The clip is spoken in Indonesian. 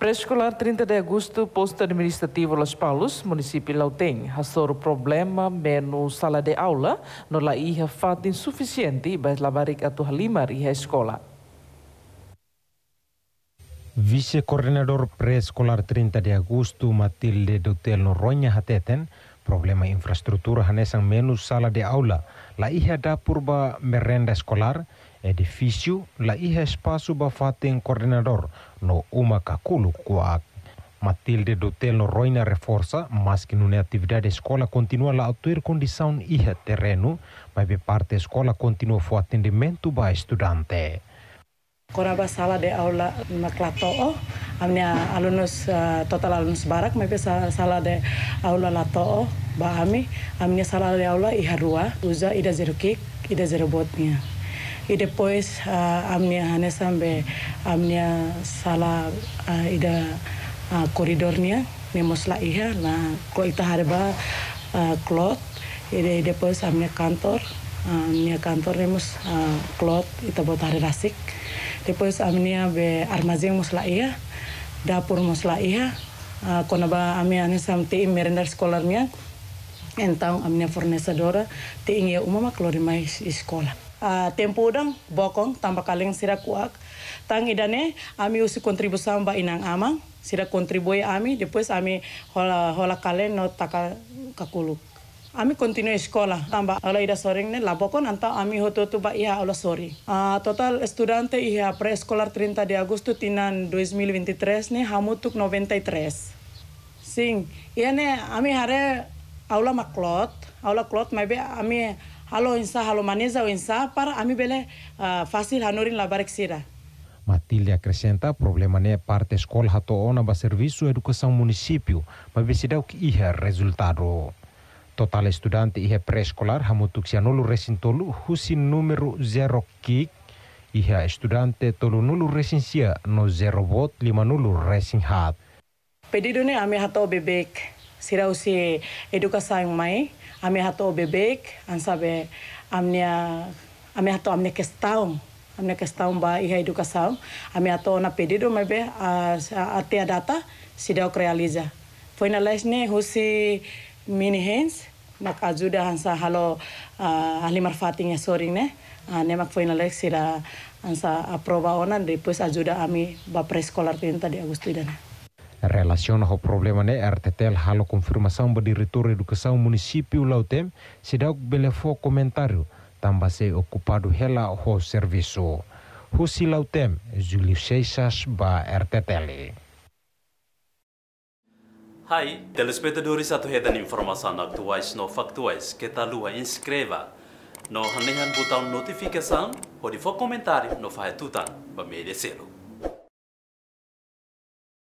Pré-escolar 30 de agosto, posto administrativo Los Palos, município Lauteng, rastou problema menos sala de aula, no la ia fato insuficiente, mas labarik atuh limar ia escola. Vice-coordenador pré-escolar 30 de agosto, Matilde Dutel Noronha Hateten, problema infraestrutura hanesan menu sala de aula, la ia dapur ba merenda escolar, edificio la hija espacio bafaten coordinador no uma kakulu kwa Matilde Dotel no roina reforça, mas que numa atividade escola continua la atuir condição hija terreno, mas be parte escola continua fo atendimento ba estudante. Kora ba sala de aula maklato o, amnya alunos uh, total alunos barak, mas be sala de aula lato o, ba ami, amnya sala de aula iharua, uza ida zero kick, ida zero botnia y después uh, amnya hanya sampai sala uh, ah, ida uh, koridornya nemos la iha na ko ita harba uh, ah, klot ida después amnya kantor amnya kantor nemos uh, klot ita buat hari rasik depois amnya be armazing musla iha dapur musla iha uh, ba amnya hanya sampai merendar sekolahnya entang amnya fornesadora te ingia ya umama keluar mai sekolah Ah, tempo dang bokong tambah kaleng sira kuak tang idane ami usi kontribusi ba inang amang sira kontribui e ami depois ami hola hola kaleng no taka kakuluk Ami continue sekolah tambah ala ida soring ne labokon anta ami hoto tu ba iha ala sori. Uh, total estudiante iha skolar 30 de agosto tinan 2023 ne hamutuk 93. Sing, iya ne ami hare aula maklot, aula klot maybe ami halo insa halo maneza insa para ami bele uh, ah, fasil hanorin la sira Matilde acrescenta problema ne parte escola ona ba servisu educação município, mas vecidau ki iha resultado. Total estudante ia pré-escolar hamutuxianolu recintolu husin numero zero kik, iha estudante tolu nulu sia no zero bot lima nulu resin hat ne ame hato bebek, sira si educação mai, Ame hato bebek, ansabe amnia ame hato amne kestaum. Amne kestaum ba iha educação. Ame hato na pedido mebe a, a data sida deu realiza. Foi na lesne husi mini hens mak ajuda hansa halo uh, ahli marfating ya soring ne. Uh, ne mak foi na lesne sira ansa aprova onan depois ajuda ami ba preskolar tinta di de idana. Relaciona ao problema né RTTL halo confirmação ba diretor educação município Lautem se dá o comentário tamba se ocupado rela o serviço. Husi Lautem, Júlio Seixas ba RTTL. Hai, telespectadores atuhetan informação atuais no factuais que talua lua inscreva no hanehan botão notificação ou de comentário no fahetutan ba merecelo.